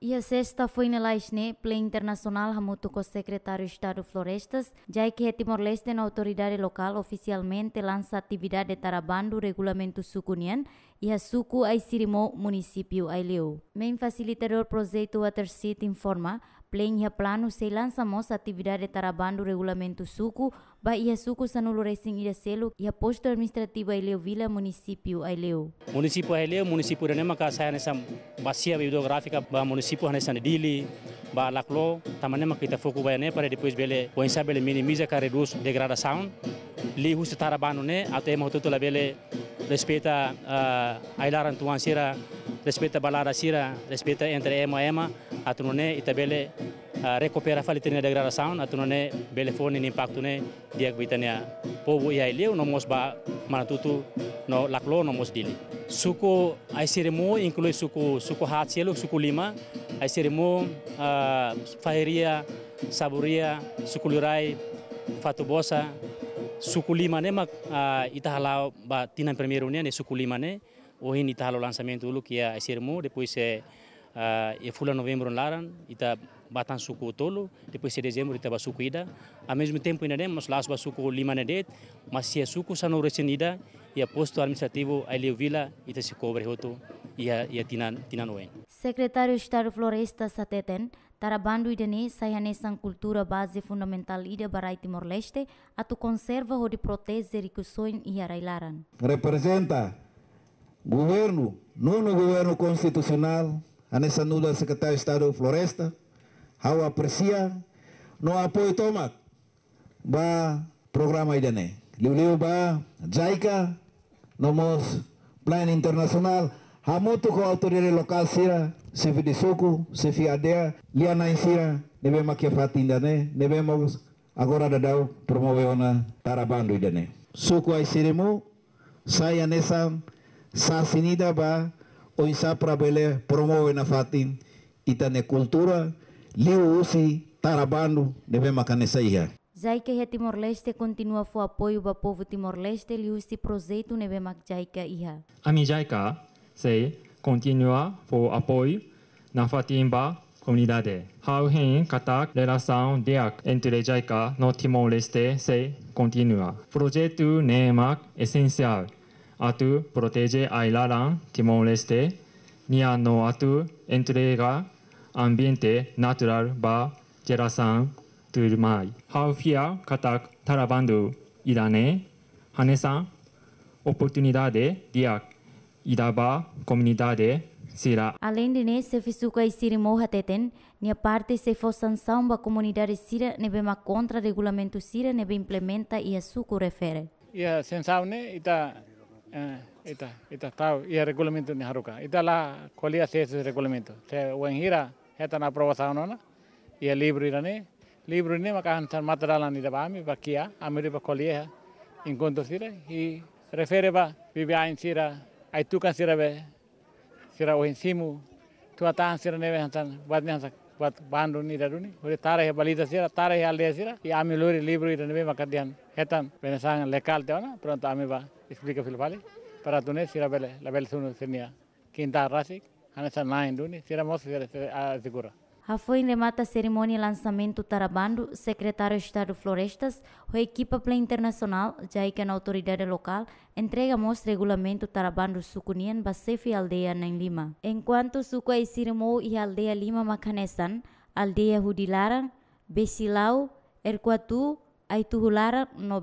E a sexta foi na Laisne, pela internacional Ramuto com o secretário de Estado Florestas, já que é Timor-Leste na autoridade local oficialmente lança atividade de tarabando regulamento sucunian e a suco aí sirimou município Aileu. leu. Mem facilitador projeto Water City informa, Plenia plano se lança moça atividade tarabando regulamento suco, ba ia suco sanulo recém ida selo e a posto administrativo Aileu Vila, município Aileu. Município Aileu, município Nema, que sai nessa bacia bibliográfica, ba município nessa Dili, ba Laclo, tamanema que tá foco baiané para depois bele, o ensaio bele minimiza que reduz degradação, li justo tarabando né, até mototo la bele respeita ah, a Ailar Antuan Sira, respeita balarasira, respeita entre ema ema, atunone itabele uh, ah, recupera falitene degradação, atunone bele fone ni impacto ne dia kuitania povo ia ileu no mos ba manatutu no laklo no mos dili. Suku aisiremo inclui suku suku hatsielo, suku lima, aisiremo uh, ah, faheria, saburia, suku lurai, fatubosa, suku lima ne mak uh, ah, halau ba tinan primeiro ne suku lima ne o ita halo lançamento ulu kia sermo depois é e fula novembro laran ita batan suku tolo depois é dezembro ita basuku ida ao mesmo tempo ina dem mas las basuku lima na mas se suku sano recenida e a posto administrativo a Vila ita se cobre hoto e a e tinan tinanoen secretário de Estado Floresta Sateten Tarabandu idene saianesan cultura base fundamental ida barai Timor Leste atu conserva o de protege recursoin e arailaran representa governo, nono governo constitucional, a nessa nula secretário de Estado Floresta, ao aprecia, no apoio toma, ba programa idane. Liu-liu ba JICA, nomos plan internacional, hamoto ko autoridade lokal sira, se vi de soco, se fi adea, liana em sira, nebe makia fatinda ne, nebe mos agora dadau promove ona tarabando idane. Soco ai siremo, saia nessa sa sinida ba o sa prabele promove na fatin ita ne cultura liu usi tarabando deve makanesa saia. Jaica e Timor-Leste continua fo apoio ba povo Timor-Leste e o projeto neve mac Jaica iha. A mi se continua fo apoio na ba comunidade. How hen kata relação de entre Jaica no Timor-Leste se continua. Projeto neve mac essencial. atu protege ailaran Timor este nia no atu entrega ambiente natural ba terasan turmai. Haufia katak tarabandu idane, hanesan oportunidade dia idaba comunidade Sira. Além de ne se fisuka isiri siri moha teten, ni parte se fo sanção ba comunidade sira nebe ma contra regulamento sira nebe implementa i suku refere. Ia sensaune ita Ah, esta, eta está y el reglamento de haruka. Esta la cualidad de ese reglamento. Se wengira heta na probação y el libro iraní, Libro ni maka tan matarala ni bakia cualidad a sira y refiere ba vivia en sira ay que sira be sira o tu sira tan tan buat bandu ni dadu ni hore tara he balita sira tara he aldea sira i ami lori libro i renebe makadian hetan penesang lekal teona pronto ami ba explica fil vale para tune sira bele la bele sunu senia kinta rasik hanesa nain duni sira mos sira segura Foi enlemada a cerimônia e lançamento Tarabando, secretário de Estado de Florestas, a equipa play internacional, já que na autoridade local, entrega mos regulamento Tarabando Sucunian, Basefi e Aldeia, em Lima. Enquanto Sucua e Sirimo e Aldeia Lima Macanesan, Aldeia Hudilaran, Besilau, Erquatu, Aituhulara, no